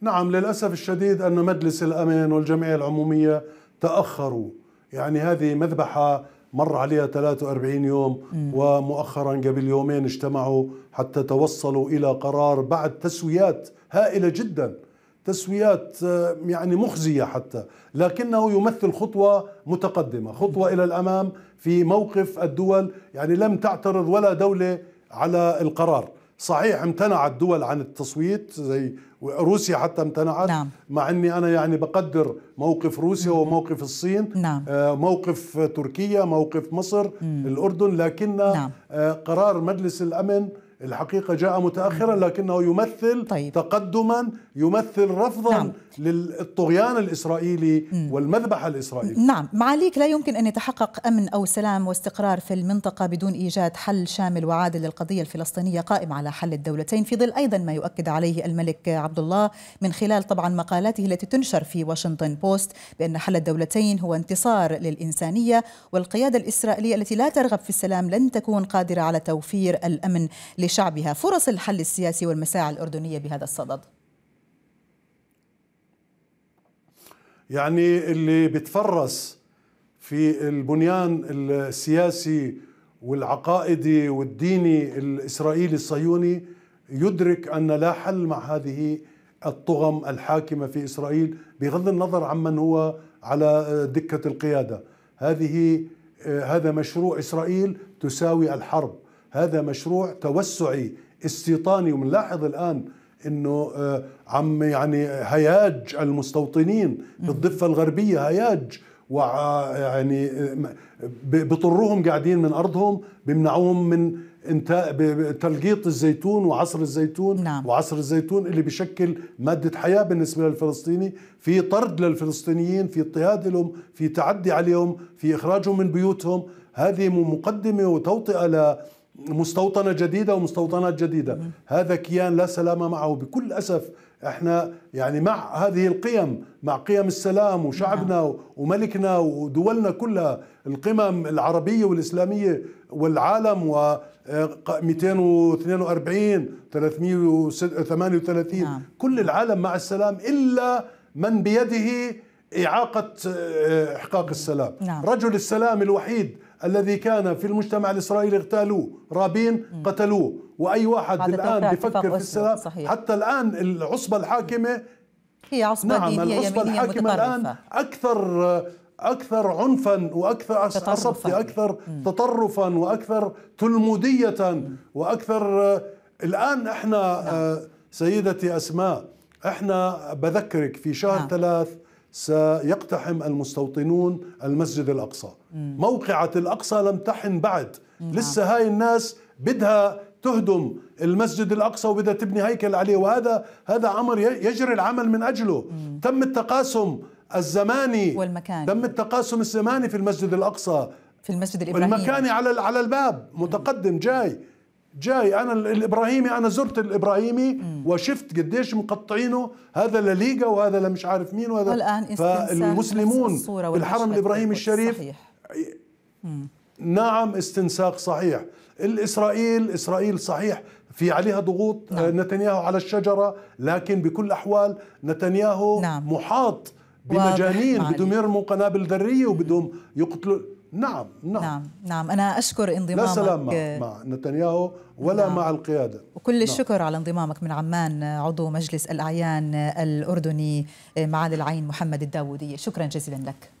نعم للأسف الشديد أن مجلس الأمن والجمعية العمومية تأخروا يعني هذه مذبحة مر عليها 43 يوم ومؤخرا قبل يومين اجتمعوا حتى توصلوا إلى قرار بعد تسويات هائلة جدا تسويات آه، يعني مخزية حتى لكنه يمثل خطوة متقدمة خطوة إلى الأمام في موقف الدول يعني لم تعترض ولا دولة على القرار صحيح امتنعت دول عن التصويت زي روسيا حتى امتنعت نعم. مع اني انا يعني بقدر موقف روسيا مم. وموقف الصين نعم. آه، موقف تركيا موقف مصر مم. الاردن لكن آه، نعم. قرار مجلس الامن الحقيقه جاء متاخرا نعم. لكنه يمثل طيب. تقدما يمثل رفضا نعم. للطغيان الإسرائيلي والمذبحة الإسرائيلية نعم معاليك لا يمكن أن يتحقق أمن أو سلام واستقرار في المنطقة بدون إيجاد حل شامل وعادل للقضية الفلسطينية قائم على حل الدولتين في ظل أيضا ما يؤكد عليه الملك عبد الله من خلال طبعا مقالاته التي تنشر في واشنطن بوست بأن حل الدولتين هو انتصار للإنسانية والقيادة الإسرائيلية التي لا ترغب في السلام لن تكون قادرة على توفير الأمن لشعبها فرص الحل السياسي والمساعي الأردنية بهذا الصدد يعني اللي بتفرس في البنيان السياسي والعقائدي والديني الإسرائيلي الصهيوني يدرك أن لا حل مع هذه الطغم الحاكمة في إسرائيل بغض النظر عمن هو على دكة القيادة هذه هذا مشروع إسرائيل تساوي الحرب هذا مشروع توسعي استيطاني ومنلاحظ الآن انه آه، عم يعني هياج المستوطنين بالضفه الغربيه هياج ويعني بطرهم قاعدين من ارضهم بيمنعوهم من تلقيط الزيتون وعصر الزيتون نعم. وعصر الزيتون اللي بشكل مادة حياة بالنسبة للفلسطيني في طرد للفلسطينيين في اضطهاد لهم في تعدي عليهم في إخراجهم من بيوتهم هذه مقدمة وتوطئة مستوطنة جديدة ومستوطنات جديدة هذا كيان لا سلام معه بكل أسف احنا يعني مع هذه القيم مع قيم السلام وشعبنا نعم. وملكنا ودولنا كلها القمم العربية والإسلامية والعالم و 242 338 نعم. كل العالم مع السلام إلا من بيده إعاقة آه، إحقاق السلام نعم. رجل السلام الوحيد الذي كان في المجتمع الإسرائيلي اغتالوه رابين قتلوه وأي واحد الآن بفكر في السلام صحيح. حتى الآن العصبة الحاكمة هي عصبة نعم دينية العصبة الحاكمة الآن أكثر أكثر عنفا وأكثر أصبتي أكثر تطرفا وأكثر تلمودية وأكثر آه، الآن إحنا نعم. آه، سيدتي أسماء إحنا بذكرك في شهر نعم. ثلاث سيقتحم المستوطنون المسجد الأقصى موقعة الأقصى لم تحن بعد نعم. لسه هاي الناس بدها تهدم المسجد الاقصى وبدها تبني هيكل عليه وهذا هذا امر يجري العمل من اجله تم التقاسم الزماني والمكاني تم التقاسم الزماني في المسجد الاقصى في المسجد الابراهيمي المكاني على على الباب متقدم جاي جاي انا الابراهيمي انا زرت الابراهيمي وشفت قديش مقطعينه هذا لليغا وهذا لمش عارف مين وهذا الان فالمسلمون الحرم الابراهيمي الشريف صحيح. نعم استنساق صحيح الاسرائيل اسرائيل صحيح في عليها ضغوط آه، نعم. نتنياهو على الشجره لكن بكل الاحوال نتنياهو نعم. محاط بمجانين بدهم يرموا قنابل ذريه وبدهم يقتلوا نعم نعم نعم, نعم. أنا أشكر انضمامك لا سلام مع, مع نتنياهو ولا نعم. مع القيادة وكل نعم. الشكر على انضمامك من عمان عضو مجلس الأعيان الأردني معالي العين محمد الداوودية شكرا جزيلا لك